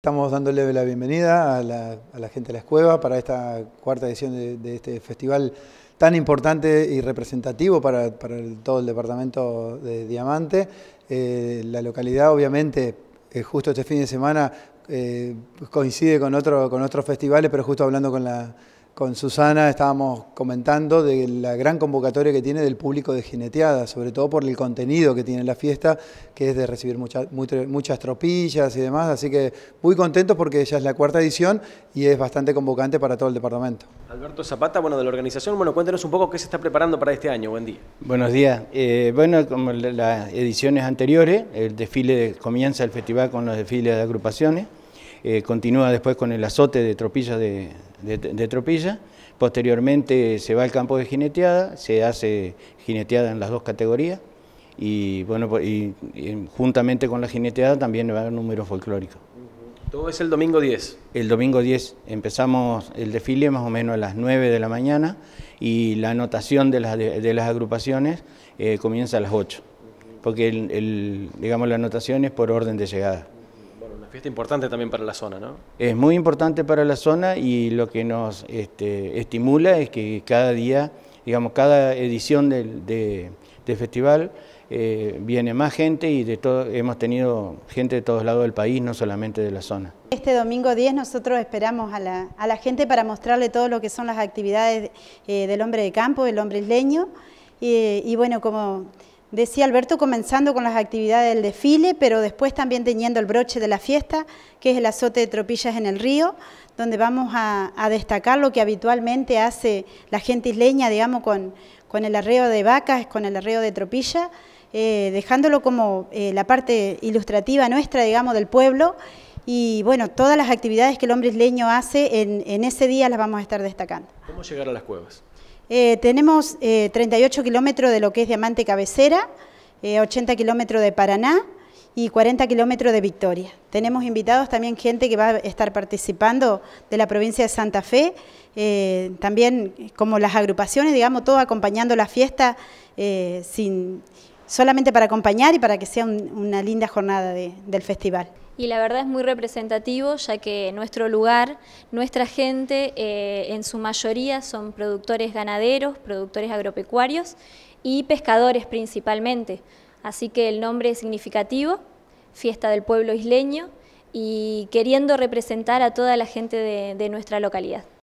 Estamos dándole la bienvenida a la, gente de la Escueva para esta cuarta edición de, este festival tan importante y representativo para, todo el departamento de Diamante. Eh, la localidad, obviamente, eh, justo este fin de semana eh, coincide con otros festivales, pero justo hablando con la con Susana estábamos comentando de la gran convocatoria que tiene del público de jineteada, sobre todo por el contenido que tiene la fiesta, que es de recibir muchas tropillas y demás, así que muy contentos porque ya es la cuarta edición y es bastante convocante para todo el departamento. Alberto Zapata, bueno, de la organización, bueno, cuéntenos un poco qué se está preparando para este año, buen día. Buenos días, eh, bueno, como las ediciones anteriores, el desfile comienza el festival con los desfiles de agrupaciones, eh, continúa después con el azote de tropillas de de, tropilla. Posteriormente se va al campo de jineteada, se hace jineteada en las dos categorías y bueno, pues, y, juntamente con la jineteada también va el número folclórico. Todo es el domingo 10. El domingo 10 empezamos el desfile más o menos a las 9 de la mañana y la anotación de las, de, las agrupaciones eh, comienza a las 8, porque el, digamos, la anotación es por orden de llegada fiesta importante también para la zona, ¿no? Es muy importante para la zona y lo que nos este, estimula es que cada día, digamos, cada edición del de, festival eh, viene más gente y de todo, hemos tenido gente de todos lados del país, no solamente de la zona. Este domingo 10 nosotros esperamos a la, gente para mostrarle todo lo que son las actividades eh, del hombre de campo, el hombre isleño, y bueno, como Decía Alberto, comenzando con las actividades del desfile, pero después también teniendo el broche de la fiesta, que es el azote de tropillas en el río, donde vamos a, destacar lo que habitualmente hace la gente isleña, digamos, con, el arreo de vacas, con el arreo de tropilla, eh, dejándolo como eh, la parte ilustrativa nuestra, digamos, del pueblo. Y bueno, todas las actividades que el hombre isleño hace en, en ese día las vamos a estar destacando. ¿Cómo llegar a las cuevas? Eh, tenemos 38 eh, kilómetros de lo que es Diamante Cabecera, 80 eh, kilómetros de Paraná y 40 kilómetros de Victoria. Tenemos invitados también gente que va a estar participando de la provincia de Santa Fe, también como las agrupaciones, digamos, todo acompañando la fiesta solamente para acompañar y para que sea una linda jornada del festival y la verdad es muy representativo ya que nuestro lugar, nuestra gente eh, en su mayoría son productores ganaderos, productores agropecuarios y pescadores principalmente. Así que el nombre es significativo, Fiesta del Pueblo Isleño, y queriendo representar a toda la gente de nuestra localidad.